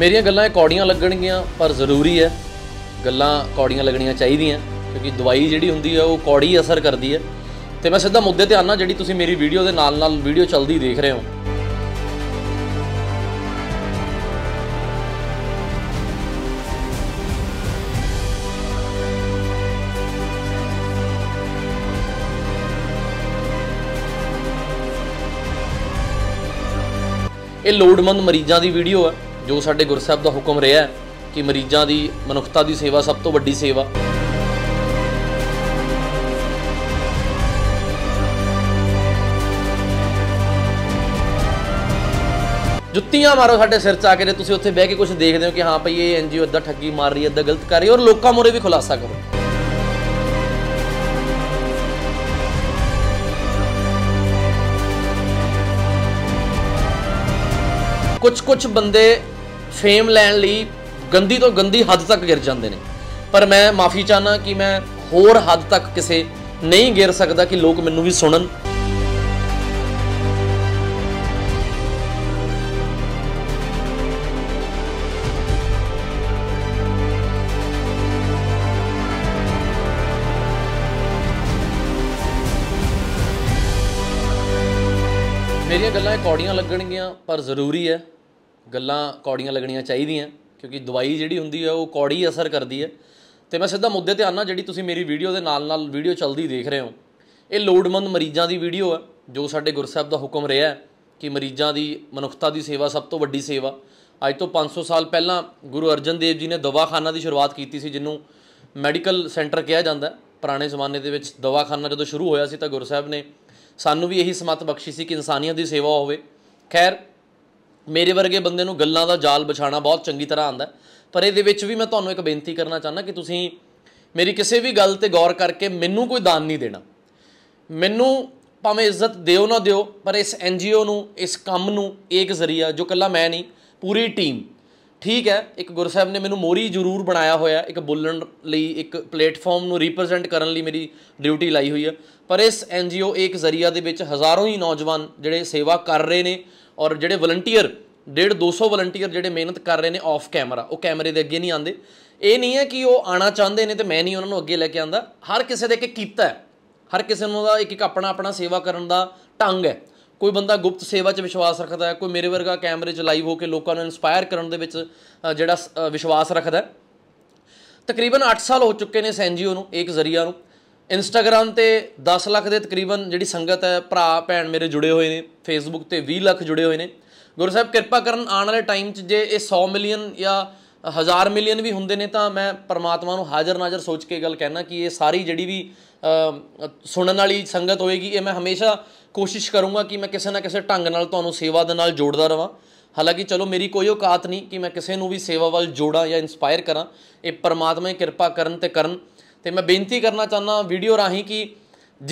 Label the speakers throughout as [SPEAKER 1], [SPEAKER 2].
[SPEAKER 1] ਮੇਰੀਆਂ ਗੱਲਾਂ ਇਹ ਕੌੜੀਆਂ ਲੱਗਣਗੀਆਂ ਪਰ ਜ਼ਰੂਰੀ ਹੈ ਗੱਲਾਂ ਕੌੜੀਆਂ ਲੱਗਣੀਆਂ ਚਾਹੀਦੀਆਂ ਕਿਉਂਕਿ ਦਵਾਈ ਜਿਹੜੀ ਹੁੰਦੀ ਹੈ ਉਹ ਕੌੜੀ ਅਸਰ ਕਰਦੀ ਹੈ ਤੇ ਮੈਂ ਸਿੱਧਾ ਮੁੱਦੇ ਤੇ ਆਣਾ ਜਿਹੜੀ ਤੁਸੀਂ ਮੇਰੀ ਵੀਡੀਓ ਦੇ ਨਾਲ ਨਾਲ ਵੀਡੀਓ ਚੱਲਦੀ ਦੇਖ ਰਹੇ ਹੋ ਇਹ ਲੋੜਮੰਦ ਮਰੀਜ਼ਾਂ ਦੀ ਵੀਡੀਓ ਹੈ ਜੋ ਸਾਡੇ ਗੁਰਸਾਹਿਬ ਦਾ ਹੁਕਮ ਰਿਹਾ ਕਿ ਮਰੀਜ਼ਾਂ ਦੀ ਮਨੁੱਖਤਾ ਦੀ ਸੇਵਾ ਸਭ ਤੋਂ ਵੱਡੀ ਸੇਵਾ ਜੁੱਤੀਆਂ ਮਾਰੋ ਸਾਡੇ ਸਿਰ 'ਚ ਆ ਕੇ ਜੇ ਤੁਸੀਂ ਉੱਥੇ ਬਹਿ ਕੇ ਕੁਝ ਦੇਖਦੇ ਹੋ ਕਿ ਹਾਂ ਭਈ ਇਹ ਐਨਜੀਓ ਇਦਾਂ ਠੱਗੀ ਮਾਰ ਰਹੀ ਹੈ ਇਦਾਂ ਗਲਤ ਕਰ ਰਹੀ ਹੈ ਔਰ ਲੋਕਾਂ ਮੋਰੇ ਵੀ ਖੁਲਾਸਾ ਕਰੋ ਕੁਝ ਕੁਝ ਬੰਦੇ ਫੇਮ ਲੈਣ ਲਈ ਗੰਦੀ ਤੋਂ ਗੰਦੀ ਹੱਦ ਤੱਕ ਗਿਰ ਜਾਂਦੇ ਨੇ ਪਰ ਮੈਂ ਮਾਫੀ ਚਾਹਨਾ ਕਿ ਮੈਂ ਹੋਰ ਹੱਦ ਤੱਕ ਕਿਸੇ ਨਹੀਂ ਗਿਰ ਸਕਦਾ ਕਿ ਲੋਕ ਮੈਨੂੰ ਵੀ ਸੁਣਨ ਜਿਹੜੀਆਂ ਗੱਲਾਂ ਕੌੜੀਆਂ ਲੱਗਣਗੀਆਂ ਪਰ ਜ਼ਰੂਰੀ ਹੈ ਗੱਲਾਂ ਕੌੜੀਆਂ ਲੱਗਣੀਆਂ ਚਾਹੀਦੀਆਂ ਕਿਉਂਕਿ ਦਵਾਈ ਜਿਹੜੀ ਹੁੰਦੀ ਹੈ ਉਹ ਕੌੜੀ ਅਸਰ ਕਰਦੀ ਹੈ ਤੇ ਮੈਂ ਸਿੱਧਾ ਮੁੱਦੇ ਤੇ ਆਣਾ ਜਿਹੜੀ ਤੁਸੀਂ ਮੇਰੀ ਵੀਡੀਓ ਦੇ ਨਾਲ ਨਾਲ ਵੀਡੀਓ ਚੱਲਦੀ ਦੇਖ ਰਹੇ ਹੋ ਇਹ ਲੋੜਮੰਦ ਮਰੀਜ਼ਾਂ ਦੀ ਵੀਡੀਓ ਹੈ ਜੋ ਸਾਡੇ ਗੁਰਸਾਹਿਬ ਦਾ ਹੁਕਮ ਰਿਹਾ ਹੈ ਕਿ ਮਰੀਜ਼ਾਂ ਦੀ ਮਨੁੱਖਤਾ ਦੀ ਸੇਵਾ ਸਭ ਤੋਂ ਵੱਡੀ ਸੇਵਾ ਅੱਜ ਤੋਂ 500 ਸਾਲ ਪਹਿਲਾਂ ਗੁਰੂ ਅਰਜਨ ਦੇਵ ਜੀ ਨੇ ਦਵਾਖਾਨਾ ਦੀ ਸ਼ੁਰੂਆਤ ਕੀਤੀ ਸੀ ਜਿਹਨੂੰ ਮੈਡੀਕਲ ਸੈਂਟਰ ਕਿਹਾ ਜਾਂਦਾ ਪੁਰਾਣੇ ਜ਼ਮਾਨੇ ਦੇ ਵਿੱਚ ਦਵਾਖਾਨਾ ਜਦੋਂ ਸ਼ੁਰੂ ਹੋਇਆ ਸੀ ਤਾਂ ਗੁਰੂ ਸਾਹਿਬ ਨੇ ਸਾਨੂੰ ਵੀ ਇਹੀ ਸਮਤ ਬਖਸ਼ੀ ਸੀ ਕਿ ਇਨਸਾਨੀਅਤ ਦੀ ਸੇਵਾ ਹੋਵੇ ਖੈਰ ਮੇਰੇ ਵਰਗੇ ਬੰਦੇ ਨੂੰ ਗੱਲਾਂ ਦਾ ਜਾਲ ਵਿਛਾਣਾ ਬਹੁਤ ਚੰਗੀ ਤਰ੍ਹਾਂ ਆਂਦਾ ਪਰ ਇਹਦੇ ਵਿੱਚ ਵੀ ਮੈਂ ਤੁਹਾਨੂੰ ਇੱਕ ਬੇਨਤੀ ਕਰਨਾ ਚਾਹੁੰਦਾ ਕਿ ਤੁਸੀਂ ਮੇਰੀ ਕਿਸੇ ਵੀ ਗੱਲ ਤੇ ਗੌਰ ਕਰਕੇ ਮੈਨੂੰ ਕੋਈ ਦਾਨ ਨਹੀਂ ਦੇਣਾ ਮੈਨੂੰ ਭਾਵੇਂ ਇੱਜ਼ਤ ਦਿਓ ਨਾ ਦਿਓ ਪਰ ਇਸ ਐਨਜੀਓ ਨੂੰ ਇਸ ਕੰਮ ਨੂੰ ਇੱਕ ਜ਼ਰੀਆ ਜੋ ਕੱਲਾ ਮੈਂ ਨਹੀਂ ਪੂਰੀ ਟੀਮ ਠੀਕ ਹੈ ਇੱਕ ਗੁਰਸਾਹਿਬ ਨੇ ਮੈਨੂੰ ਮੋਰੀ ਜ਼ਰੂਰ ਬਣਾਇਆ ਹੋਇਆ ਇੱਕ ਬੋਲਣ ਲਈ ਇੱਕ ਪਲੇਟਫਾਰਮ ਨੂੰ ਰਿਪਰੈਜ਼ੈਂਟ ਕਰਨ ਲਈ ਮੇਰੀ ਡਿਊਟੀ ਲਾਈ ਹੋਈ ਹੈ ਪਰ ਇਸ ਐਨਜੀਓ ਇੱਕ ਜ਼ਰੀਆ ਦੇ ਵਿੱਚ ਹਜ਼ਾਰਾਂ ਹੀ ਨੌਜਵਾਨ ਜਿਹੜੇ ਸੇਵਾ ਕਰ ਰਹੇ ਨੇ ਔਰ ਜਿਹੜੇ ਵਲੰਟੀਅਰ 1.5 200 ਵਲੰਟੀਅਰ ਜਿਹੜੇ ਮਿਹਨਤ ਕਰ ਰਹੇ ਨੇ ਆਫ ਕੈਮਰਾ ਉਹ ਕੈਮਰੇ ਦੇ ਅੱਗੇ ਨਹੀਂ ਆਉਂਦੇ ਇਹ ਨਹੀਂ ਹੈ ਕਿ ਉਹ ਆਣਾ ਚਾਹੁੰਦੇ ਨੇ ਤੇ ਮੈਂ ਨਹੀਂ ਉਹਨਾਂ ਨੂੰ ਅੱਗੇ ਲੈ ਕੇ ਆਂਦਾ ਹਰ ਕਿਸੇ ਦੇ ਇੱਕ ਕੀਤਾ ਹੈ ਹਰ ਕਿਸੇ ਨੂੰ ਦਾ ਇੱਕ ਇੱਕ ਆਪਣਾ ਆਪਣਾ ਸੇਵਾ ਕਰਨ ਦਾ ਢੰਗ ਹੈ ਕੋਈ ਬੰਦਾ ਗੁਪਤ ਸੇਵਾ 'ਚ ਵਿਸ਼ਵਾਸ ਰੱਖਦਾ ਹੈ ਕੋਈ ਮੇਰੇ ਵਰਗਾ ਕੈਮਰੇ 'ਚ ਲਾਈਵ ਹੋ ਕੇ ਲੋਕਾਂ ਨੂੰ ਇਨਸਪਾਇਰ ਕਰਨ ਦੇ ਵਿੱਚ ਜਿਹੜਾ ਵਿਸ਼ਵਾਸ ਰੱਖਦਾ ਤਕਰੀਬਨ 8 ਸਾਲ ਹੋ ਚੁੱਕੇ ਨੇ ਸੈਂਜੀਓ ਨੂੰ ਇੱਕ ਜ਼ਰੀਆ ਨੂੰ ਇੰਸਟਾਗ੍ਰam ਤੇ 10 ਲੱਖ ਦੇ ਤਕਰੀਬਨ ਜਿਹੜੀ ਸੰਗਤ ਹੈ ਭਰਾ ਭੈਣ ਮੇਰੇ ਜੁੜੇ ਹੋਏ ਨੇ ਫੇਸਬੁੱਕ ਤੇ 20 ਲੱਖ ਜੁੜੇ ਹੋਏ ਨੇ ਗੁਰੂ ਸਾਹਿਬ ਕਿਰਪਾ ਕਰਨ ਆਉਣ ਵਾਲੇ ਟਾਈਮ 'ਚ ਜੇ ਇਹ 100 ਮਿਲੀਅਨ ਜਾਂ ਹਜ਼ਾਰ ਮਿਲੀਅਨ ਵੀ ਹੁੰਦੇ ਨੇ ਤਾਂ ਮੈਂ ਪਰਮਾਤਮਾ ਨੂੰ ਹਾਜ਼ਰ ਨਾਜ਼ਰ ਸੋਚ ਕੇ ਗੱਲ ਕਹਿਣਾ ਕਿ ਇਹ ਸਾਰੀ ਜਿਹੜੀ ਵੀ ਸੁਣਨ ਵਾਲੀ ਸੰਗਤ ਹੋਏਗੀ ਇਹ ਮੈਂ ਹਮੇਸ਼ਾ ਕੋਸ਼ਿਸ਼ ਕਰੂੰਗਾ ਕਿ ਮੈਂ ਕਿਸੇ ਨਾ ਕਿਸੇ ਢੰਗ ਨਾਲ ਤੁਹਾਨੂੰ ਸੇਵਾ ਦੇ ਨਾਲ ਜੋੜਦਾ ਰਵਾਂ ਹਾਲਾਂਕਿ ਚਲੋ ਮੇਰੀ ਕੋਈ ਔਕਾਤ ਨਹੀਂ ਕਿ ਮੈਂ ਕਿਸੇ ਨੂੰ ਵੀ ਸੇਵਾ ਵੱਲ ਜੋੜਾਂ ਜਾਂ ਇਨਸਪਾਇਰ ਕਰਾਂ ਇਹ ਪਰਮਾਤਮਾ ਦੀ ਕਿਰਪਾ ਕਰਨ ਤੇ ਕਰਨ ਤੇ ਮੈਂ ਬੇਨਤੀ ਕਰਨਾ ਚਾਹਨਾ ਵੀਡੀਓ ਰਾਹੀਂ ਕਿ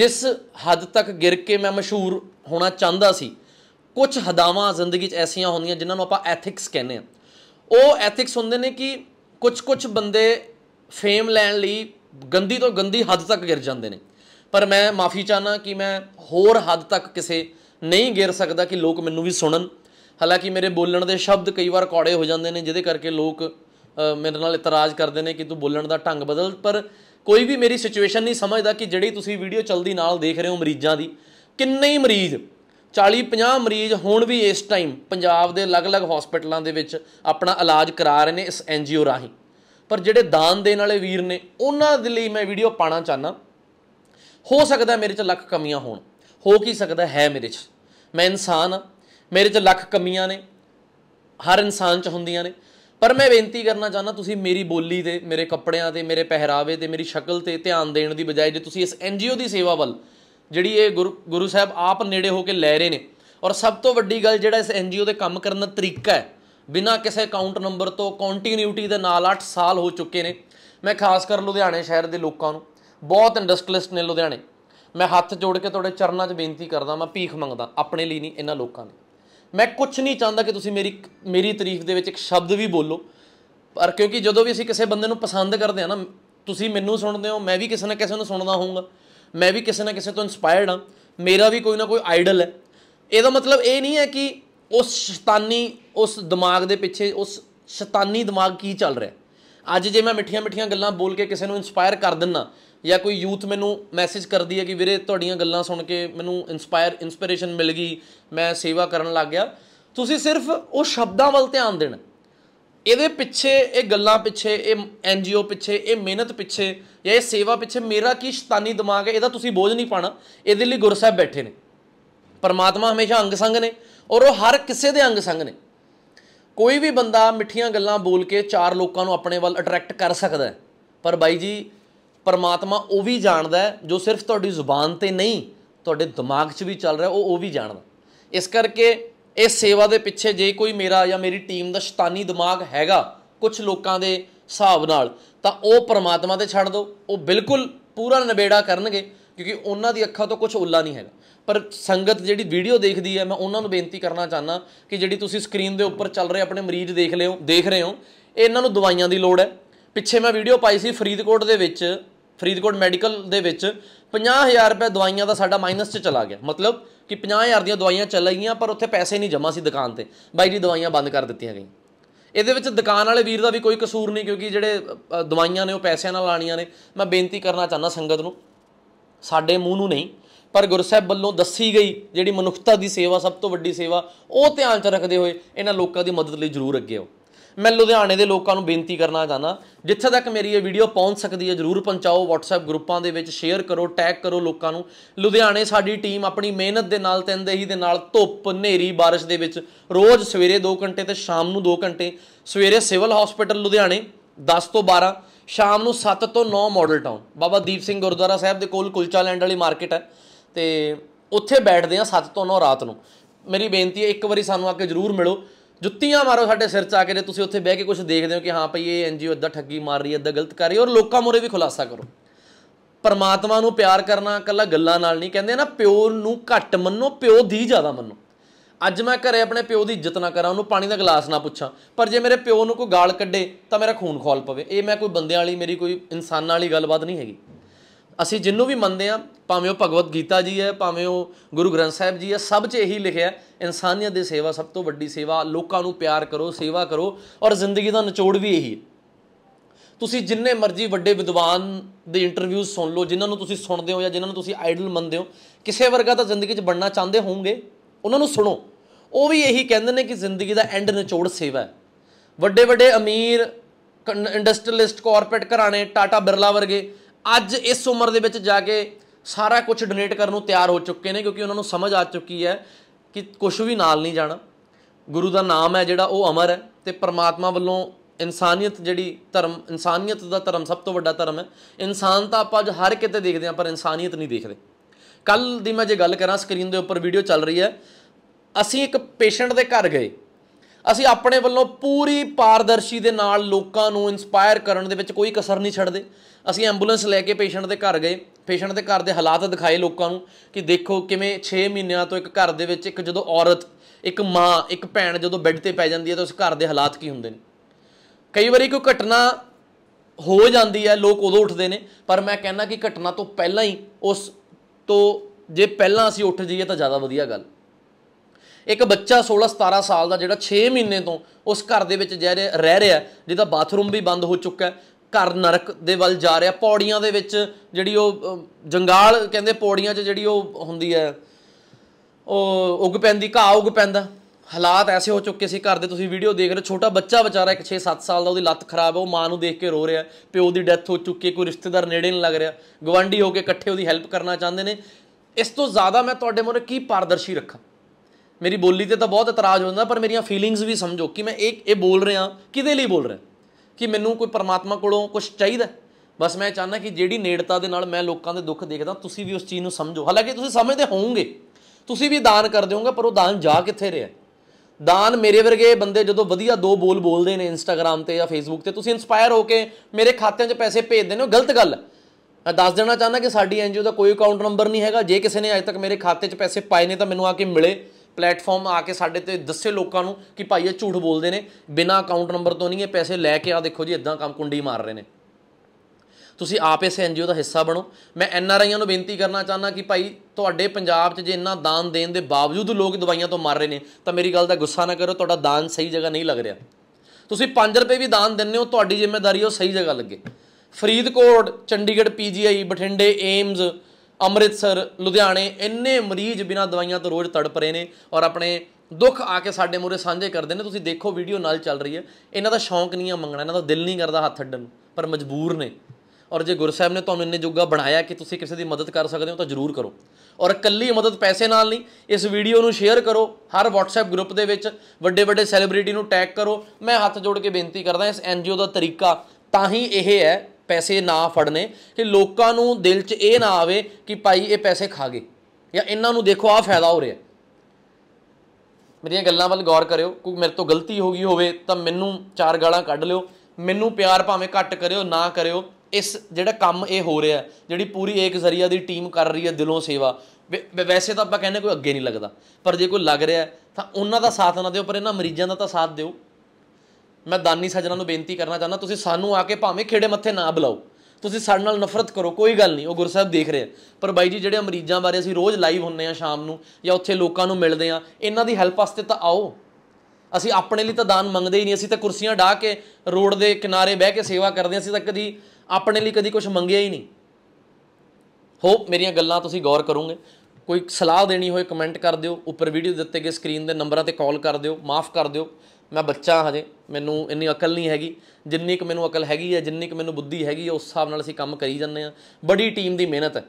[SPEAKER 1] ਜਿਸ ਹੱਦ ਤੱਕ ਗਿਰ ਕੇ ਮੈਂ ਮਸ਼ਹੂਰ ਹੋਣਾ ਚਾਹੁੰਦਾ ਸੀ ਕੁਝ ਹਦਾਵਾਂ ਜ਼ਿੰਦਗੀ 'ਚ ਐਸੀਆਂ ਹੁੰਦੀਆਂ ਜਿਨ੍ਹਾਂ ਨੂੰ ਆਪਾਂ ਐਥਿਕਸ ਕਹਿੰਦੇ ਆ ਉਹ ਐਥਿਕਸ ਹੁੰਦੇ ਨੇ ਕਿ ਕੁਝ ਕੁਝ ਬੰਦੇ ਫੇਮ ਲੈਣ ਲਈ ਗੰਦੀ ਤੋਂ ਗੰਦੀ ਹੱਦ ਤੱਕ ਗਿਰ ਜਾਂਦੇ ਨੇ ਪਰ ਮੈਂ ਮਾਫੀ ਚਾਹਨਾ ਕਿ ਮੈਂ ਹੋਰ ਹੱਦ ਤੱਕ ਕਿਸੇ ਨਹੀਂ ਗਿਰ ਸਕਦਾ ਕਿ ਲੋਕ ਮੈਨੂੰ ਵੀ ਸੁਣਨ ਹਾਲਾਂਕਿ ਮੇਰੇ ਬੋਲਣ ਦੇ ਸ਼ਬਦ ਕਈ ਵਾਰ ਕੌੜੇ ਹੋ ਜਾਂਦੇ ਨੇ ਜਿਹਦੇ ਕਰਕੇ ਲੋਕ ਮੇਰੇ ਨਾਲ ਇਤਰਾਜ਼ ਕਰਦੇ ਨੇ ਕਿ ਤੂੰ ਬੋਲਣ ਦਾ ਢੰਗ ਬਦਲ ਪਰ ਕੋਈ ਵੀ ਮੇਰੀ ਸਿਚੁਏਸ਼ਨ ਨਹੀਂ ਸਮਝਦਾ ਕਿ ਜਿਹੜੀ ਤੁਸੀਂ ਵੀਡੀਓ ਚਲਦੀ ਨਾਲ ਦੇਖ ਰਹੇ ਹੋ ਮਰੀਜ਼ਾਂ ਦੀ ਕਿੰਨੇ ਹੀ ਮਰੀਜ਼ 40-50 ਮਰੀਜ਼ ਹੁਣ ਵੀ ਇਸ ਟਾਈਮ ਪੰਜਾਬ ਦੇ ਅਲੱਗ-ਅਲੱਗ ਹਸਪਤਾਲਾਂ ਦੇ ਵਿੱਚ ਆਪਣਾ ਇਲਾਜ ਕਰਾ ਰਹੇ ਨੇ ਇਸ ਐਨਜੀਓ ਰਾਹੀਂ ਪਰ ਜਿਹੜੇ ਦਾਨ ਦੇਣ ਵਾਲੇ ਵੀਰ ਨੇ ਉਹਨਾਂ ਦੇ ਲਈ ਮੈਂ ਵੀਡੀਓ ਪਾਣਾ ਚਾਹਨਾ ਹੋ ਸਕਦਾ ਮੇਰੇ 'ਚ ਲੱਖ ਕਮੀਆਂ ਹੋਣ ਹੋ ਕੀ ਸਕਦਾ ਹੈ ਮੇਰੇ 'ਚ ਮੈਂ ਇਨਸਾਨ ਆ ਮੇਰੇ 'ਚ ਲੱਖ ਕਮੀਆਂ ਨੇ ਹਰ ਇਨਸਾਨ 'ਚ ਹੁੰਦੀਆਂ ਨੇ ਪਰ ਮੈਂ ਬੇਨਤੀ ਕਰਨਾ ਚਾਹਨਾ ਤੁਸੀਂ ਮੇਰੀ ਬੋਲੀ ਤੇ ਮੇਰੇ ਕੱਪੜਿਆਂ ਤੇ ਮੇਰੇ ਪਹਿਰਾਵੇ ਤੇ ਮੇਰੀ ਸ਼ਕਲ ਤੇ ਧਿਆਨ ਦੇਣ ਦੀ ਬਜਾਏ ਜੇ ਤੁਸੀਂ ਇਸ ਐਨਜੀਓ ਦੀ ਸੇਵਾ ਵੱਲ ਜਿਹੜੀ ਇਹ ਗੁਰੂ ਸਾਹਿਬ ਆਪ ਨੇੜੇ ਹੋ ਕੇ ਲੈ ਰਹੇ ਨੇ ਔਰ ਸਭ ਤੋਂ ਵੱਡੀ ਗੱਲ ਜਿਹੜਾ ਇਸ ਐਨਜੀਓ ਦੇ ਕੰਮ ਕਰਨ ਦਾ ਤਰੀਕਾ ਹੈ ਬਿਨਾ ਕਿਸੇ ਅਕਾਊਂਟ ਨੰਬਰ ਤੋਂ ਕੰਟੀਨਿਊਟੀ ਦੇ ਨਾਲ 8 ਸਾਲ ਹੋ ਚੁੱਕੇ ਨੇ ਮੈਂ ਖਾਸ ਕਰ ਲੁਧਿਆਣੇ ਸ਼ਹਿਰ ਦੇ ਲੋਕਾਂ ਨੂੰ ਬਹੁਤ ਇੰਡਸਟਰੀਅਲਿਸਟ ਨੇ ਲੁਧਿਆਣੇ ਮੈਂ ਹੱਥ ਜੋੜ ਕੇ ਤੁਹਾਡੇ ਚਰਨਾਂ 'ਚ ਬੇਨਤੀ ਕਰਦਾ ਮੈਂ ਭੀਖ ਮੰਗਦਾ ਆਪਣੇ ਲਈ ਨਹੀਂ ਇਹਨਾਂ ਲੋਕਾਂ ਲਈ ਮੈਂ ਕੁਝ ਨਹੀਂ ਚਾਹੁੰਦਾ ਕਿ ਤੁਸੀਂ ਮੇਰੀ ਮੇਰੀ ਤਾਰੀਫ ਦੇ ਵਿੱਚ ਇੱਕ ਸ਼ਬਦ ਵੀ ਬੋਲੋ ਪਰ ਕਿਉਂਕਿ ਜਦੋਂ ਵੀ ਅਸੀਂ ਕਿਸੇ ਬੰਦੇ ਨੂੰ ਪਸੰਦ ਕਰਦੇ ਆ ਨਾ ਤੁਸੀਂ ਮੈਨੂੰ ਸੁਣਦੇ ਹੋ ਮੈਂ ਵੀ ਕਿਸੇ ਨਾ ਕਿਸੇ ਨੂੰ ਸੁਣਦਾ ਹੋਊਗਾ ਮੈਂ ਵੀ ਕਿਸੇ ਨਾ ਕਿਸੇ ਤੋਂ ਇਨਸਪਾਇਰਡ ਆ ਮੇਰਾ ਵੀ ਕੋਈ ਨਾ ਕੋਈ ਆਈਡਲ ਹੈ ਇਹਦਾ ਮਤਲਬ ਇਹ ਨਹੀਂ ਹੈ ਕਿ ਉਸ ਸ਼ੈਤਾਨੀ ਉਸ ਦਿਮਾਗ ਦੇ ਪਿੱਛੇ ਉਸ ਸ਼ੈਤਾਨੀ ਦਿਮਾਗ ਕੀ ਚੱਲ ਰਿਹਾ ਅੱਜ ਜੇ ਮੈਂ ਮਿੱਠੀਆਂ-ਮਿੱਠੀਆਂ ਗੱਲਾਂ ਬੋਲ ਕੇ ਕਿਸੇ ਨੂੰ ਇਨਸਪਾਇਰ ਕਰ ਦਿੰਨਾ ਜਾਂ ਕੋਈ ਯੂਥ ਮੈਨੂੰ ਮੈਸੇਜ ਕਰਦੀ ਹੈ ਕਿ ਵੀਰੇ ਤੁਹਾਡੀਆਂ ਗੱਲਾਂ ਸੁਣ ਕੇ ਮੈਨੂੰ ਇਨਸਪਾਇਰ ਇਨਸਪੀਰੇਸ਼ਨ ਮਿਲ ਗਈ ਮੈਂ ਸੇਵਾ ਕਰਨ ਲੱਗ ਗਿਆ ਤੁਸੀਂ ਸਿਰਫ ਉਹ ਸ਼ਬਦਾਂ ਵੱਲ ਧਿਆਨ ਦੇਣਾ ਇਹਦੇ ਪਿੱਛੇ ਇਹ ਗੱਲਾਂ ਪਿੱਛੇ ਇਹ ਐਨਜੀਓ ਪਿੱਛੇ ਇਹ ਮਿਹਨਤ ਪਿੱਛੇ ਜਾਂ ਇਹ ਸੇਵਾ ਪਿੱਛੇ ਮੇਰਾ ਕੀ ਸ਼ੈਤਾਨੀ ਦਿਮਾਗ ਹੈ ਇਹਦਾ ਤੁਸੀਂ ਬੋਝ ਨਹੀਂ ਪਾਣਾ ਇਹਦੇ ਲਈ ਗੁਰਸਾਹਿਬ ਬੈਠੇ ਨੇ ਪਰਮਾਤਮਾ ਹਮੇਸ਼ਾ ਅੰਗ ਸੰਗ ਨੇ ਔਰ ਉਹ ਹਰ ਕਿਸੇ ਦੇ ਅੰਗ ਸੰਗ ਨੇ ਕੋਈ ਵੀ ਬੰਦਾ ਮਿੱਠੀਆਂ ਗੱਲਾਂ ਬੋਲ ਕੇ ਚਾਰ ਲੋਕਾਂ ਨੂੰ ਆਪਣੇ ਵੱਲ ਅਟਰੈਕਟ ਕਰ ਸਕਦਾ ਪਰ ਬਾਈ ਜੀ ਪਰਮਾਤਮਾ ਉਹ ਵੀ ਜਾਣਦਾ ਹੈ ਜੋ ਸਿਰਫ ਤੁਹਾਡੀ ਜ਼ੁਬਾਨ ਤੇ ਨਹੀਂ ਤੁਹਾਡੇ ਦਿਮਾਗ 'ਚ ਵੀ ਚੱਲ ਰਿਹਾ ਉਹ ਉਹ ਵੀ ਜਾਣਦਾ ਇਸ ਕਰਕੇ ਇਸ ਸੇਵਾ ਦੇ ਪਿੱਛੇ ਜੇ ਕੋਈ ਮੇਰਾ ਜਾਂ ਮੇਰੀ ਟੀਮ ਦਾ ਸ਼ੈਤਾਨੀ ਦਿਮਾਗ ਹੈਗਾ ਕੁਝ ਲੋਕਾਂ ਦੇ ਹਿਸਾਬ ਨਾਲ ਤਾਂ ਉਹ ਪਰਮਾਤਮਾ ਤੇ ਛੱਡ ਦਿਓ ਉਹ ਬਿਲਕੁਲ ਪੂਰਾ ਨਵੇੜਾ ਕਰਨਗੇ ਕਿਉਂਕਿ ਉਹਨਾਂ ਦੀ ਅੱਖਾਂ ਤੋਂ ਕੁਝ ਉੱਲਾ ਨਹੀਂ ਹੈਗਾ ਪਰ ਸੰਗਤ ਜਿਹੜੀ ਵੀਡੀਓ ਦੇਖਦੀ ਹੈ ਮੈਂ ਉਹਨਾਂ ਨੂੰ ਬੇਨਤੀ ਕਰਨਾ ਚਾਹਨਾ ਕਿ ਜਿਹੜੀ ਤੁਸੀਂ ਸਕਰੀਨ ਦੇ ਉੱਪਰ ਚੱਲ ਰਹੇ ਆਪਣੇ ਮਰੀਜ਼ ਦੇਖ ਲਿਓ ਦੇਖ ਰਹੇ ਹੋ ਇਹਨਾਂ ਨੂੰ ਦਵਾਈਆਂ ਦੀ ਲੋੜ ਹੈ ਪਿੱਛੇ ਮੈਂ ਵੀਡੀਓ ਪਾਈ ਸੀ ਫਰੀਦਕੋਟ ਦੇ ਵਿੱਚ ਫਰੀਦਕੋਟ ਮੈਡੀਕਲ ਦੇ ਵਿੱਚ 50000 ਰੁਪਏ ਦਵਾਈਆਂ ਦਾ ਸਾਡਾ ਮਾਈਨਸ 'ਚ ਚਲਾ ਗਿਆ ਮਤਲਬ ਕਿ 50000 ਦੀਆਂ ਦਵਾਈਆਂ ਚੱਲ ਗਈਆਂ ਪਰ ਉੱਥੇ ਪੈਸੇ ਨਹੀਂ ਜਮਾ ਸੀ ਦੁਕਾਨ ਤੇ ਬਾਈ ਜੀ ਦਵਾਈਆਂ ਬੰਦ ਕਰ ਦਿੱਤੀਆਂ ਗਈਆਂ ਇਹਦੇ ਵਿੱਚ ਦੁਕਾਨ ਵਾਲੇ ਵੀਰ ਦਾ ਵੀ ਕੋਈ ਕਸੂਰ ਨਹੀਂ ਕਿਉਂਕਿ ਜਿਹੜੇ ਦਵਾਈਆਂ ਨੇ ਉਹ ਪੈਸਿਆਂ ਨਾਲ ਲਾਣੀਆਂ ਨੇ ਮੈਂ ਬੇਨਤੀ ਕਰਨਾ ਚਾਹਨਾ ਸੰਗਤ ਨੂੰ ਸਾਡੇ ਮੂੰਹ ਨੂੰ ਨਹੀਂ ਪਰ ਗੁਰਸਾਹਿਬ ਵੱਲੋਂ ਦੱਸੀ ਗਈ ਜਿਹੜੀ ਮਨੁੱਖਤਾ ਦੀ ਸੇਵਾ ਸਭ ਤੋਂ ਵੱਡੀ ਸੇਵਾ ਉਹ ਧਿਆਨ 'ਚ ਰੱਖਦੇ ਹੋਏ ਇਹਨਾਂ ਲੋਕਾਂ ਦੀ ਮਦਦ ਲਈ ਜ਼ਰੂਰ ਅੱਗੇ ਆਓ ਮੈਂ ਲੁਧਿਆਣੇ ਦੇ ਲੋਕਾਂ ਨੂੰ ਬੇਨਤੀ ਕਰਨਾ ਚਾਹਨਾ ਜਿੱਥੇ ਤੱਕ ਮੇਰੀ ਇਹ ਵੀਡੀਓ ਪਹੁੰਚ ਸਕਦੀ ਹੈ ਜਰੂਰ ਪਹੁੰਚਾਓ WhatsApp ਗਰੁੱਪਾਂ ਦੇ ਵਿੱਚ ਸ਼ੇਅਰ ਕਰੋ ਟੈਗ ਕਰੋ ਲੋਕਾਂ ਨੂੰ ਲੁਧਿਆਣੇ ਸਾਡੀ ਟੀਮ ਆਪਣੀ ਮਿਹਨਤ ਦੇ ਨਾਲ ਤਿੰਦੇਹੀ ਦੇ ਨਾਲ ਧੁੱਪ ਹਨੇਰੀ ਬਾਰਿਸ਼ ਦੇ ਵਿੱਚ ਰੋਜ਼ ਸਵੇਰੇ 2 ਘੰਟੇ ਤੇ ਸ਼ਾਮ ਨੂੰ 2 ਘੰਟੇ ਸਵੇਰੇ ਸਿਵਲ ਹਸਪੀਟਲ ਲੁਧਿਆਣੇ 10 ਤੋਂ 12 ਸ਼ਾਮ ਨੂੰ 7 ਤੋਂ 9 ਮਾਡਲ ਟਾਊਨ ਬਾਬਾ ਦੀਪ ਸਿੰਘ ਗੁਰਦੁਆਰਾ ਸਾਹਿਬ ਦੇ ਕੋਲ ਕੁਲਚਾ ਲੈਂਡ ਵਾਲੀ ਮਾਰਕੀਟ ਹੈ ਤੇ ਉੱਥੇ ਬੈਠਦੇ ਆ 7 ਤੋਂ 9 ਰਾਤ ਨੂੰ ਮੇਰੀ ਬੇਨਤੀ ਹੈ ਇੱਕ ਵਾਰੀ ਸਾਨੂੰ ਆ ਕੇ ਜ਼ਰੂਰ ਮਿਲੋ ਜੁੱਤੀਆਂ ਮਾਰੋ ਸਾਡੇ ਸਿਰ 'ਚ ਆ ਕੇ ਜੇ ਤੁਸੀਂ ਉੱਥੇ ਬਹਿ ਕੇ ਕੁਝ ਦੇਖਦੇ ਹੋ ਕਿ ਹਾਂ ਭਈ ਇਹ ਐਨਜੀਓ ਇਦਾਂ ਠੱਗੀ ਮਾਰ ਰਹੀ ਹੈ ਇਦਾਂ ਗਲਤ ਕਰ ਰਹੀ ਹੈ ਔਰ ਲੋਕਾਂ ਮੋਰੇ ਵੀ ਖੁਲਾਸਾ ਕਰੋ ਪਰਮਾਤਮਾ ਨੂੰ ਪਿਆਰ ਕਰਨਾ ਇਕੱਲਾ ਗੱਲਾਂ ਨਾਲ ਨਹੀਂ ਕਹਿੰਦੇ ਨਾ ਪਿਓ ਨੂੰ ਘੱਟ ਮੰਨੋ ਪਿਓ ਦੀ ਜ਼ਿਆਦਾ ਮੰਨੋ ਅੱਜ ਮੈਂ ਘਰੇ ਆਪਣੇ ਪਿਓ ਦੀ ਇੱਜ਼ਤ ਨਾ ਕਰਾਂ ਉਹਨੂੰ ਪਾਣੀ ਦਾ ਗਲਾਸ ਨਾ ਪੁੱਛਾਂ ਪਰ ਜੇ ਮੇਰੇ ਪਿਓ ਨੂੰ ਕੋਈ ਗਾਲ ਕੱਢੇ ਤਾਂ ਮੇਰਾ ਖੂਨ ਖੋਲ ਪਵੇ ਇਹ ਮੈਂ ਕੋਈ ਬੰਦਿਆਂ ਵਾਲੀ ਮੇਰੀ ਕੋਈ ਇਨਸਾਨਾਂ ਵਾਲੀ ਗੱਲਬਾਤ ਨਹੀਂ ਹੈਗੀ ਅਸੀਂ ਜਿੰਨੂੰ ਵੀ ਮੰਨਦੇ ਆ ਭਾਵੇਂ ਉਹ ਭਗਵਤ ਗੀਤਾ ਜੀ ਹੈ ਭਾਵੇਂ ਉਹ ਗੁਰੂ ਗ੍ਰੰਥ ਸਾਹਿਬ ਜੀ ਹੈ ਸਭ 'ਚ ਇਹੀ ਲਿਖਿਆ ਇਨਸਾਨੀਅਤ ਦੀ ਸੇਵਾ ਸਭ ਤੋਂ ਵੱਡੀ ਸੇਵਾ ਲੋਕਾਂ ਨੂੰ ਪਿਆਰ ਕਰੋ ਸੇਵਾ ਕਰੋ ਔਰ ਜ਼ਿੰਦਗੀ ਦਾ ਨਿਚੋੜ ਵੀ ਇਹੀ ਹੈ ਤੁਸੀਂ ਜਿੰਨੇ ਮਰਜ਼ੀ ਵੱਡੇ ਵਿਦਵਾਨ ਦੇ ਇੰਟਰਵਿਊਜ਼ ਸੁਣ ਲਓ ਜਿਨ੍ਹਾਂ ਨੂੰ ਤੁਸੀਂ ਸੁਣਦੇ ਹੋ ਜਾਂ ਜਿਨ੍ਹਾਂ ਨੂੰ ਤੁਸੀਂ ਆਈਡਲ ਮੰਨਦੇ ਹੋ ਕਿਸੇ ਵਰਗਾ ਤਾਂ ਜ਼ਿੰਦਗੀ 'ਚ ਬਣਨਾ ਚਾਹੁੰਦੇ ਹੋਵੋਗੇ ਉਹਨਾਂ ਨੂੰ ਸੁਣੋ ਉਹ ਵੀ ਇਹੀ ਕਹਿੰਦੇ ਨੇ ਕਿ ਜ਼ਿੰਦਗੀ ਦਾ ਐਂਡ ਨਿਚੋੜ ਸੇਵਾ ਹੈ ਵੱਡੇ ਵੱਡੇ ਅਮੀਰ ਇੰਡਸਟਰੀਅਲਿਸਟ ਕਾਰਪੋਰੇਟ ਘਰਾਣੇ ਟਾਟਾ ਬਿਰਲਾ ਵਰਗੇ ਅੱਜ ਇਸ ਉਮਰ ਦੇ ਵਿੱਚ ਜਾ ਕੇ ਸਾਰਾ ਕੁਝ ਡੋਨੇਟ ਕਰਨ ਨੂੰ ਤਿਆਰ ਹੋ ਚੁੱਕੇ ਨੇ ਕਿਉਂਕਿ ਉਹਨਾਂ ਨੂੰ ਸਮਝ ਆ ਚੁੱਕੀ ਹੈ ਕਿ ਕੁਝ ਵੀ ਨਾਲ ਨਹੀਂ ਜਾਣਾ ਗੁਰੂ ਦਾ ਨਾਮ ਹੈ ਜਿਹੜਾ ਉਹ ਅਮਰ ਹੈ ਤੇ ਪ੍ਰਮਾਤਮਾ ਵੱਲੋਂ ਇਨਸਾਨੀਅਤ ਜਿਹੜੀ ਧਰਮ ਇਨਸਾਨੀਅਤ ਦਾ ਧਰਮ ਸਭ ਤੋਂ ਵੱਡਾ ਧਰਮ ਹੈ ਇਨਸਾਨ ਤਾਂ ਆਪਾਂ ਅੱਜ ਹਰ ਕਿਤੇ ਦੇਖਦੇ ਆ ਪਰ ਇਨਸਾਨੀਅਤ ਨਹੀਂ ਦੇਖਦੇ ਕੱਲ ਦੀ ਮੈਂ ਜੇ ਗੱਲ ਕਰਾਂ ਸਕਰੀਨ ਦੇ ਉੱਪਰ ਵੀਡੀਓ ਚੱਲ ਰਹੀ ਹੈ ਅਸੀਂ ਇੱਕ ਪੇਸ਼ੈਂਟ ਦੇ ਘਰ ਗਏ ਅਸੀਂ ਆਪਣੇ ਵੱਲੋਂ ਪੂਰੀ ਪਾਰਦਰਸ਼ੀ ਦੇ ਨਾਲ ਲੋਕਾਂ ਨੂੰ ਇਨਸਪਾਇਰ ਕਰਨ ਦੇ ਵਿੱਚ ਕੋਈ ਕਸਰ ਨਹੀਂ ਛੱਡਦੇ ਅਸੀਂ ਐਂਬੂਲੈਂਸ ਲੈ ਕੇ ਪੇਸ਼ੈਂਟ ਦੇ ਘਰ ਗਏ ਪੇਸ਼ੈਂਟ ਦੇ ਘਰ ਦੇ ਹਾਲਾਤ ਦਿਖਾਏ ਲੋਕਾਂ ਨੂੰ ਕਿ ਦੇਖੋ ਕਿਵੇਂ 6 ਮਹੀਨਿਆਂ ਤੋਂ ਇੱਕ ਘਰ ਦੇ ਵਿੱਚ ਇੱਕ ਜਦੋਂ ਔਰਤ ਇੱਕ ਮਾਂ ਇੱਕ ਭੈਣ ਜਦੋਂ ਬੈੱਡ ਤੇ ਪੈ ਜਾਂਦੀ ਹੈ ਤਾਂ ਉਸ ਘਰ ਦੇ ਹਾਲਾਤ ਕੀ ਹੁੰਦੇ ਨੇ ਕਈ ਵਾਰੀ ਕੋਈ ਘਟਨਾ ਹੋ ਜਾਂਦੀ ਹੈ ਲੋਕ ਉਦੋਂ ਉੱਠਦੇ ਨੇ ਪਰ ਮੈਂ ਕਹਿੰਦਾ ਕਿ ਘਟਨਾ ਤੋਂ ਪਹਿਲਾਂ ਹੀ ਉਸ ਤੋਂ ਜੇ ਪਹਿਲਾਂ ਅਸੀਂ ਉੱਠ ਜਾਈਏ ਤਾਂ ਜ਼ਿਆਦਾ ਵਧੀਆ ਗੱਲ ਇੱਕ ਬੱਚਾ 16 17 ਸਾਲ ਦਾ ਜਿਹੜਾ 6 ਮਹੀਨੇ ਤੋਂ ਉਸ ਘਰ ਦੇ ਵਿੱਚ ਰਹਿ ਰਿਹਾ ਜਿਹਦਾ ਬਾਥਰੂਮ ਵੀ ਬੰਦ ਹੋ ਚੁੱਕਾ ਹੈ ਘਰ ਨਰਕ ਦੇ ਵੱਲ ਜਾ ਰਿਹਾ ਪੌੜੀਆਂ ਦੇ ਵਿੱਚ ਜਿਹੜੀ ਉਹ ਜੰਗਾਲ ਕਹਿੰਦੇ ਪੌੜੀਆਂ 'ਚ ਜਿਹੜੀ ਉਹ ਹੁੰਦੀ ਹੈ ਉਹ ਉਗ ਪੈਂਦੀ ਘਾਹ ਉਗ ਪੈਂਦਾ ਹਾਲਾਤ ਐਸੇ ਹੋ ਚੁੱਕੇ ਸੀ ਘਰ ਦੇ ਤੁਸੀਂ ਵੀਡੀਓ ਦੇਖ ਰਹੇ ਛੋਟਾ ਬੱਚਾ ਵਿਚਾਰਾ ਇੱਕ 6-7 ਸਾਲ ਦਾ ਉਹਦੀ ਲੱਤ ਖਰਾਬ ਹੈ ਉਹ ਮਾਂ ਨੂੰ ਦੇਖ ਕੇ ਰੋ ਰਿਹਾ ਪਿਓ ਦੀ ਡੈਥ ਹੋ ਚੁੱਕੀ ਕੋਈ ਰਿਸ਼ਤੇਦਾਰ ਨੇੜੇ ਨਹੀਂ ਲੱਗ ਰਿਹਾ ਗਵਾਂਢੀ ਹੋ ਕੇ ਇਕੱਠੇ ਉਹਦੀ ਹੈਲਪ ਕਰਨਾ ਚਾਹੁੰਦੇ ਨੇ ਇਸ ਤੋਂ ਜ਼ਿਆਦਾ ਮੈਂ ਤੁਹਾਡੇ ਮੋਰੇ ਕੀ ਪਾਰਦਰਸ਼ੀ ਰੱਖਾਂ ਮੇਰੀ ਬੋਲੀ ਤੇ ਤਾਂ ਬਹੁਤ ਇਤਰਾਜ਼ ਹੁੰਦਾ ਪਰ ਮੇਰੀਆਂ ਫੀਲਿੰਗਸ ਵੀ ਸਮਝੋ ਕਿ ਮੈਂ ਇਹ ਇਹ ਬੋਲ ਰਿਹਾ ਕਿਦੇ ਲਈ ਬੋਲ ਰਿਹਾ ਕਿ ਮੈਨੂੰ ਕੋਈ ਪਰਮਾਤਮਾ ਕੋਲੋਂ ਕੁਝ ਚਾਹੀਦਾ ਬਸ ਮੈਂ ਚਾਹਨਾ ਕਿ ਜਿਹੜੀ ਨੇੜਤਾ ਦੇ ਨਾਲ ਮੈਂ ਲੋਕਾਂ ਦੇ ਦੁੱਖ ਦੇਖਦਾ ਤੁਸੀਂ ਵੀ ਉਸ ਚੀਜ਼ ਨੂੰ ਸਮਝੋ ਹਾਲਾਂਕਿ ਤੁਸੀਂ ਸਮਝਦੇ ਹੋਵੋਗੇ ਤੁਸੀਂ ਵੀ ਦਾਨ ਕਰਦੇ ਹੋਗੇ ਪਰ ਉਹ ਦਾਨ ਜਾ ਕਿੱਥੇ ਰਿਹਾ ਦਾਨ ਮੇਰੇ ਵਰਗੇ ਬੰਦੇ ਜਦੋਂ ਵਧੀਆ ਦੋ ਬੋਲ ਬੋਲਦੇ ਨੇ ਇੰਸਟਾਗ੍ਰam ਤੇ ਜਾਂ ਫੇਸਬੁੱਕ ਤੇ ਤੁਸੀਂ ਇਨਸਪਾਇਰ ਹੋ ਕੇ ਮੇਰੇ ਖਾਤਿਆਂ 'ਚ ਪੈਸੇ ਭੇਜਦੇ ਨੇ ਉਹ ਗਲਤ ਗੱਲ ਮੈਂ ਦੱਸ ਦੇਣਾ ਚਾਹੁੰਦਾ ਕਿ ਸਾਡੀ ਐਨਜੀਓ ਦਾ ਕੋਈ ਅਕਾਊਂਟ ਨੰਬਰ ਨਹੀਂ ਹੈਗਾ ਜੇ ਕਿਸੇ ਨੇ ਅਜੇ ਤੱਕ ਮੇਰੇ ਖਾਤੇ 'ਚ ਪੈਸੇ ਪਾਏ ਨੇ ਤਾਂ ਮੈਨੂੰ ਆ ਕੇ ਮਿਲੇ ਪਲੇਟਫਾਰਮ ਆ ਕੇ ਸਾਡੇ ਤੇ ਦੱਸੇ ਲੋਕਾਂ ਨੂੰ ਕਿ ਭਾਈ ਇਹ ਝੂਠ ਬੋਲਦੇ ਨੇ ਬਿਨਾ ਅਕਾਊਂਟ ਨੰਬਰ ਤੋਂ ਨਹੀਂ ਇਹ ਪੈਸੇ ਲੈ ਕੇ ਆ ਦੇਖੋ ਜੀ ਇਦਾਂ ਕੰਮ ਕੁੰਡੀ ਮਾਰ ਰਹੇ ਨੇ ਤੁਸੀਂ ਆਪ ਇਸ ਐਨਜੀਓ ਦਾ ਹਿੱਸਾ ਬਣੋ ਮੈਂ ਐਨ ਆਰ ਆਈਆਂ ਨੂੰ ਬੇਨਤੀ ਕਰਨਾ ਚਾਹੁੰਦਾ ਕਿ ਭਾਈ ਤੁਹਾਡੇ ਪੰਜਾਬ 'ਚ ਜੇ ਇੰਨਾ ਦਾਨ ਦੇਣ ਦੇ ਬਾਵਜੂਦ ਲੋਕ ਦਵਾਈਆਂ ਤੋਂ ਮਰ ਰਹੇ ਨੇ ਤਾਂ ਮੇਰੀ ਗੱਲ ਦਾ ਗੁੱਸਾ ਨਾ ਕਰੋ ਤੁਹਾਡਾ ਦਾਨ ਸਹੀ ਜਗ੍ਹਾ ਨਹੀਂ ਲੱਗ ਰਿਹਾ ਤੁਸੀਂ 5 ਰੁਪਏ ਵੀ ਦਾਨ ਦਿੰਨੇ ਹੋ ਤੁਹਾਡੀ ਜ਼ਿੰਮੇਵਾਰੀ ਉਹ ਸਹੀ ਜਗ੍ਹਾ ਲੱਗੇ ਫਰੀਦਕੋਟ ਚੰਡੀਗੜ੍ਹ ਪੀਜੀਆਈ ਬਠਿੰਡੇ ਏਮਜ਼ ਅੰਮ੍ਰਿਤਸਰ ਲੁਧਿਆਣੇ ਇੰਨੇ ਮਰੀਜ਼ ਬਿਨਾ ਦਵਾਈਆਂ ਤੋਂ ਰੋਜ਼ ਤੜਪ ਰਹੇ ਨੇ ਔਰ ਆਪਣੇ ਦੁੱਖ ਆ ਕੇ ਸਾਡੇ ਮੂਰੇ ਸਾਂਝੇ ਕਰਦੇ ਨੇ ਤੁਸੀਂ ਦੇਖੋ ਵੀਡੀਓ ਨਾਲ ਚੱਲ ਰਹੀ ਹੈ ਇਹਨਾਂ ਦਾ ਸ਼ੌਂਕ ਨਹੀਂ ਆ ਮੰਗਣਾ ਇਹਨਾਂ ਦਾ ਦਿਲ ਨਹੀਂ ਕਰਦਾ ਹੱਥ ਅੱਡਣ ਪਰ ਮਜਬੂਰ ਨੇ ਔਰ ਜੇ ਗੁਰਸਾਹਿਬ ਨੇ ਤੁਹਾਨੂੰ ਇੰਨੇ ਜੋਗਾ ਬਣਾਇਆ ਕਿ ਤੁਸੀਂ ਕਿਸੇ ਦੀ ਮਦਦ ਕਰ ਸਕਦੇ ਹੋ ਤਾਂ ਜਰੂਰ ਕਰੋ ਔਰ ਇਕੱਲੀ ਮਦਦ ਪੈਸੇ ਨਾਲ ਨਹੀਂ ਇਸ ਵੀਡੀਓ ਨੂੰ ਸ਼ੇਅਰ ਕਰੋ ਹਰ WhatsApp ਗਰੁੱਪ ਦੇ ਵਿੱਚ ਵੱਡੇ ਵੱਡੇ ਸੈਲੀਬ੍ਰਿਟੀ ਨੂੰ ਟੈਗ ਕਰੋ ਮੈਂ ਹੱਥ ਜੋੜ ਕੇ ਬੇਨਤੀ ਕਰਦਾ ਇਸ ਐਨਜੀਓ ਦਾ ਤਰੀਕਾ ਤਾਂ ਹੀ ਇਹ ਹੈ ਪੈਸੇ ਨਾ ਫੜਨੇ ਕਿ ਲੋਕਾਂ ਨੂੰ ਦਿਲ 'ਚ ਇਹ ਨਾ ਆਵੇ ਕਿ ਭਾਈ ਇਹ ਪੈਸੇ ਖਾ ਗਏ ਜਾਂ ਇਹਨਾਂ ਨੂੰ ਦੇਖੋ ਆ ਫਾਇਦਾ ਹੋ ਰਿਹਾ ਮੇਰੀਆਂ ਗੱਲਾਂ ਵੱਲ ਗੌਰ ਕਰਿਓ ਕੋਈ ਮੇਰੇ ਤੋਂ ਗਲਤੀ ਹੋ ਗਈ ਹੋਵੇ ਤਾਂ ਮੈਨੂੰ ਚਾਰ ਗਾਲਾਂ ਕੱਢ ਲਿਓ ਮੈਨੂੰ ਪਿਆਰ ਭਾਵੇਂ ਘੱਟ ਕਰਿਓ ਨਾ ਕਰਿਓ ਇਸ ਜਿਹੜਾ ਕੰਮ ਇਹ ਹੋ ਰਿਹਾ ਜਿਹੜੀ ਪੂਰੀ ਏਕ ਜ਼ਰੀਆ ਦੀ ਟੀਮ ਕਰ ਰਹੀ ਹੈ ਦਿਲੋਂ ਸੇਵਾ ਵੈਸੇ ਤਾਂ ਆਪਾਂ ਕਹਿੰਦੇ ਕੋਈ ਅੱਗੇ ਨਹੀਂ ਲੱਗਦਾ ਪਰ ਜੇ ਕੋਈ ਲੱਗ ਰਿਹਾ ਤਾਂ ਉਹਨਾਂ ਦਾ ਸਾਥ ਨਾ ਦਿਓ ਪਰ ਇਹਨਾਂ ਮਰੀਜ਼ਾਂ ਦਾ ਤਾਂ ਸਾਥ ਦਿਓ ਮੈਂ ਦਾਨੀ ਸੱਜਣਾ ਨੂੰ ਬੇਨਤੀ ਕਰਨਾ ਚਾਹੁੰਦਾ ਤੁਸੀਂ ਸਾਨੂੰ ਆ ਕੇ ਭਾਵੇਂ ਖੇੜੇ ਮੱਥੇ ਨਾ ਬੁਲਾਓ ਤੁਸੀਂ ਸਾਡੇ ਨਾਲ ਨਫ਼ਰਤ ਕਰੋ ਕੋਈ ਗੱਲ ਨਹੀਂ ਉਹ ਗੁਰਸਾਹਿਬ ਦੇਖ ਰਹੇ ਪਰ ਬਾਈ ਜੀ ਜਿਹੜੇ ਮਰੀਜ਼ਾਂ ਬਾਰੇ ਅਸੀਂ ਰੋਜ਼ ਲਾਈਵ ਹੁੰਨੇ ਆ ਸ਼ਾਮ ਨੂੰ ਜਾਂ ਉੱਥੇ ਲੋਕਾਂ ਨੂੰ ਮਿਲਦੇ ਆ ਇਹਨਾਂ ਦੀ ਹੈਲਪ ਵਾਸਤੇ ਤਾਂ ਆਓ ਅਸੀਂ ਆਪਣੇ ਲਈ ਤਾਂ ਦਾਨ ਮੰਗਦੇ ਹੀ ਨਹੀਂ ਅਸੀਂ ਤਾਂ ਕੁਰਸੀਆਂ ਢਾ ਕੇ ਰੋਡ ਦੇ ਕਿਨਾਰੇ ਬਹਿ ਕੇ ਸੇਵਾ ਕਰਦੇ ਆ ਅਸੀਂ ਤਾਂ ਕਦੀ ਆਪਣੇ ਲਈ ਕਦੀ ਕੁਝ ਮੰਗਿਆ ਹੀ ਨਹੀਂ ਹੋਪ ਮੇਰੀਆਂ ਗੱਲਾਂ ਤੁਸੀਂ ਗੌਰ ਕਰੋਗੇ ਕੋਈ ਸਲਾਹ ਦੇਣੀ ਹੋਏ ਕਮੈਂਟ ਕਰ ਦਿਓ ਉੱਪਰ ਵੀਡੀਓ ਦਿੱਤੇ ਗਏ ਸਕਰੀਨ ਦੇ ਨੰਬਰਾਂ ਤੇ ਕਾਲ ਕਰ ਦਿਓ ਮਾਫ ਕਰ ਦਿਓ ਮੈਂ ਬੱਚਾ ਹਜੇ ਮੈਨੂੰ ਇੰਨੀ ਅਕਲ ਨਹੀਂ ਹੈਗੀ ਜਿੰਨੀ ਕਿ ਮੈਨੂੰ ਅਕਲ ਹੈਗੀ ਹੈ ਜਿੰਨੀ ਕਿ ਮੈਨੂੰ ਬੁੱਧੀ ਹੈਗੀ ਹੈ ਉਸ ਹਿਸਾਬ ਨਾਲ ਅਸੀਂ ਕੰਮ ਕਰੀ ਜਾਂਦੇ ਆ ਬੜੀ ਟੀਮ ਦੀ ਮਿਹਨਤ ਹੈ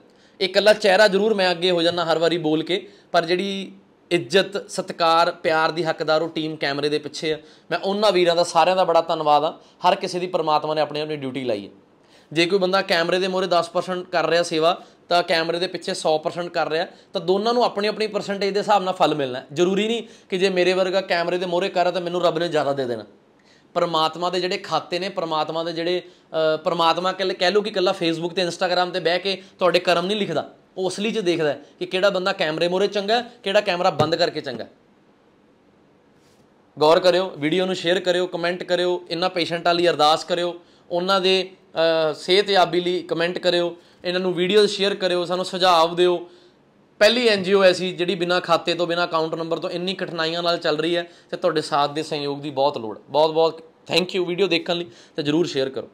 [SPEAKER 1] ਇਕੱਲਾ ਚਿਹਰਾ ਜ਼ਰੂਰ ਮੈਂ ਅੱਗੇ ਹੋ ਜਾਂਦਾ ਹਰ ਵਾਰੀ ਬੋਲ ਕੇ ਪਰ ਜਿਹੜੀ ਇੱਜ਼ਤ ਸਤਕਾਰ ਪਿਆਰ ਦੀ ਹੱਕਦਾਰ ਉਹ ਟੀਮ ਕੈਮਰੇ ਦੇ ਪਿੱਛੇ ਆ ਮੈਂ ਉਹਨਾਂ ਵੀਰਾਂ ਦਾ ਸਾਰਿਆਂ ਦਾ ਬੜਾ ਧੰਨਵਾਦ ਆ ਹਰ ਕਿਸੇ ਦੀ ਪਰਮਾਤਮਾ ਨੇ ਆਪਣੀ ਆਪਣੀ ਡਿਊਟੀ ਲਾਈ ਹੈ ਜੇ ਕੋਈ ਬੰਦਾ ਕੈਮਰੇ ਦੇ ਮੋਰੇ 10% ਕਰ ਰਿਹਾ ਸੇਵਾ ਤਾਂ ਕੈਮਰੇ ਦੇ ਪਿੱਛੇ 100% ਕਰ ਰਿਹਾ ਤਾਂ ਦੋਨਾਂ ਨੂੰ ਆਪਣੀ ਆਪਣੀ ਪਰਸੈਂਟੇਜ ਦੇ ਹਿਸਾਬ ਨਾਲ ਫਲ ਮਿਲਣਾ ਜ਼ਰੂਰੀ ਨਹੀਂ ਕਿ ਜੇ ਮੇਰੇ ਵਰਗਾ ਕੈਮਰੇ ਦੇ ਮੋਹਰੇ ਕਰਾ ਤਾਂ ਮੈਨੂੰ ਰੱਬ ਨੇ ਜ਼ਿਆਦਾ ਦੇ ਦੇਣਾ ਪਰਮਾਤਮਾ ਦੇ ਜਿਹੜੇ ਖਾਤੇ ਨੇ ਪਰਮਾਤਮਾ ਦੇ ਜਿਹੜੇ ਪਰਮਾਤਮਾ ਕਹਿ ਲਓ ਕਿ ਕੱਲਾ ਫੇਸਬੁੱਕ ਤੇ ਇੰਸਟਾਗ੍ਰam ਤੇ ਬਹਿ ਕੇ ਤੁਹਾਡੇ ਕਰਮ ਨਹੀਂ ਲਿਖਦਾ ਉਹ ਅਸਲੀ 'ਚ ਦੇਖਦਾ ਕਿ ਕਿਹੜਾ ਬੰਦਾ ਕੈਮਰੇ ਮੋਹਰੇ ਚੰਗਾ ਕਿਹੜਾ ਕੈਮਰਾ ਬੰਦ ਕਰਕੇ ਚੰਗਾ ਗੌਰ ਕਰਿਓ ਵੀਡੀਓ ਨੂੰ ਸ਼ੇਅਰ ਕਰਿਓ ਕਮੈਂਟ ਕਰਿਓ ਇਨ੍ਹਾਂ ਪੇਸ਼ੈਂਟਾਂ ਲਈ ਅਰਦਾਸ ਕਰਿਓ ਉਹਨਾਂ ਦੇ ਸਿਹਤਯਾਬੀ ਲਈ ਕਮੈਂਟ ਕਰਿਓ ਇਹਨਾਂ ਨੂੰ ਵੀਡੀਓ ਸ਼ੇਅਰ ਕਰਿਓ ਸਾਨੂੰ ਸੁਝਾਅ ਦਿਓ ਪਹਿਲੀ ਐਨਜੀਓ ਐਸੀ ਜਿਹੜੀ ਬਿਨਾ ਖਾਤੇ ਤੋਂ ਬਿਨਾ ਅਕਾਊਂਟ ਨੰਬਰ ਤੋਂ ਇੰਨੀ ਕਠਿਨਾਈਆਂ ਨਾਲ ਚੱਲ ਰਹੀ ਹੈ ਤੇ ਤੁਹਾਡੇ ਸਾਥ ਦੇ ਸਹਿਯੋਗ ਦੀ ਬਹੁਤ ਲੋੜ ਬਹੁਤ ਬਹੁਤ ਥੈਂਕ ਯੂ ਵੀਡੀਓ ਦੇਖਣ ਲਈ ਤੇ ਜਰੂਰ ਸ਼ੇਅਰ ਕਰੋ